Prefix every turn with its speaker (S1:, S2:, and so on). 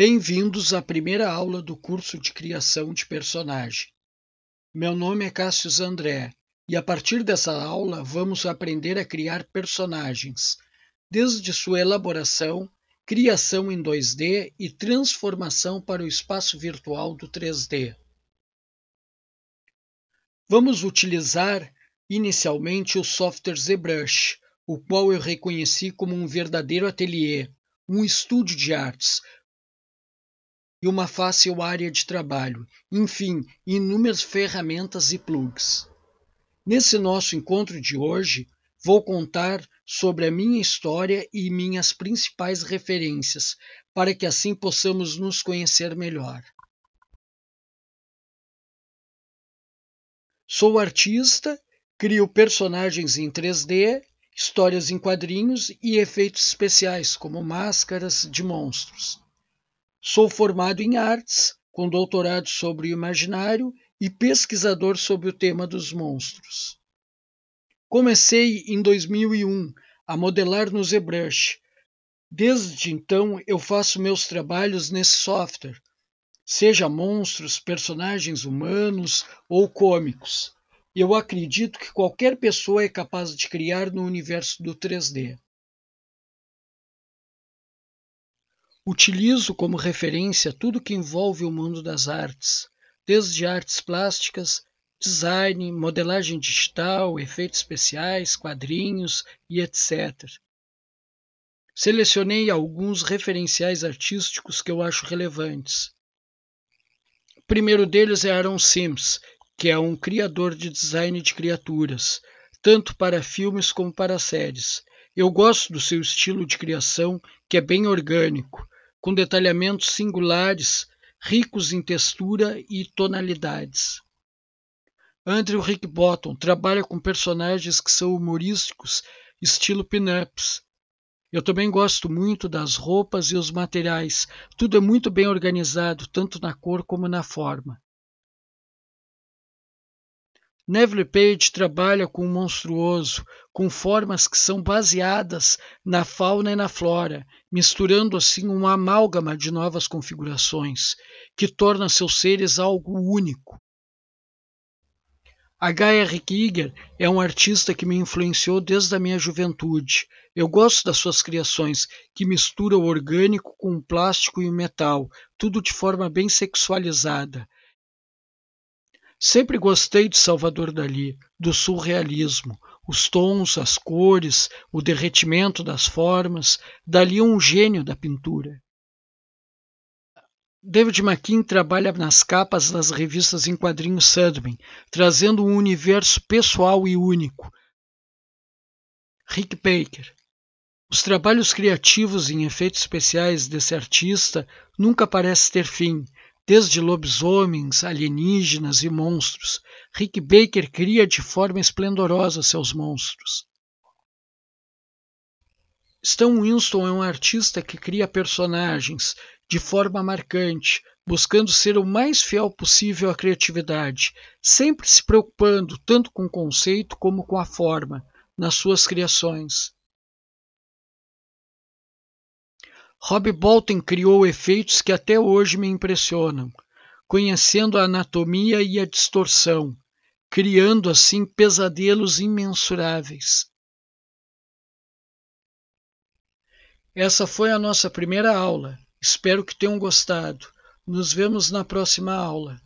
S1: Bem-vindos à primeira aula do curso de criação de personagem. Meu nome é Cássio André e a partir dessa aula vamos aprender a criar personagens, desde sua elaboração, criação em 2D e transformação para o espaço virtual do 3D. Vamos utilizar inicialmente o software ZBrush, o qual eu reconheci como um verdadeiro ateliê, um estúdio de artes, e uma fácil área de trabalho, enfim, inúmeras ferramentas e plugs. Nesse nosso encontro de hoje, vou contar sobre a minha história e minhas principais referências, para que assim possamos nos conhecer melhor. Sou artista, crio personagens em 3D, histórias em quadrinhos e efeitos especiais, como máscaras de monstros. Sou formado em artes, com doutorado sobre o imaginário e pesquisador sobre o tema dos monstros. Comecei em 2001 a modelar no ZBrush. Desde então eu faço meus trabalhos nesse software, seja monstros, personagens humanos ou cômicos. Eu acredito que qualquer pessoa é capaz de criar no universo do 3D. Utilizo como referência tudo que envolve o mundo das artes, desde artes plásticas, design, modelagem digital, efeitos especiais, quadrinhos e etc. Selecionei alguns referenciais artísticos que eu acho relevantes. O primeiro deles é Aaron Sims, que é um criador de design de criaturas, tanto para filmes como para séries. Eu gosto do seu estilo de criação, que é bem orgânico com detalhamentos singulares, ricos em textura e tonalidades. Andrew Hickbottom trabalha com personagens que são humorísticos, estilo pin-ups. Eu também gosto muito das roupas e os materiais. Tudo é muito bem organizado, tanto na cor como na forma. Neville Page trabalha com o monstruoso, com formas que são baseadas na fauna e na flora, misturando assim uma amálgama de novas configurações, que torna seus seres algo único. H.R. Giger é um artista que me influenciou desde a minha juventude. Eu gosto das suas criações, que misturam o orgânico com o plástico e o metal, tudo de forma bem sexualizada. Sempre gostei de Salvador Dali, do surrealismo, os tons, as cores, o derretimento das formas, Dali é um gênio da pintura. David McKean trabalha nas capas das revistas em quadrinhos Sandman, trazendo um universo pessoal e único. Rick Baker. Os trabalhos criativos em efeitos especiais desse artista nunca parecem ter fim, desde lobisomens, alienígenas e monstros. Rick Baker cria de forma esplendorosa seus monstros. Stan Winston é um artista que cria personagens de forma marcante, buscando ser o mais fiel possível à criatividade, sempre se preocupando tanto com o conceito como com a forma nas suas criações. Rob Bolton criou efeitos que até hoje me impressionam, conhecendo a anatomia e a distorção, criando assim pesadelos imensuráveis. Essa foi a nossa primeira aula. Espero que tenham gostado. Nos vemos na próxima aula.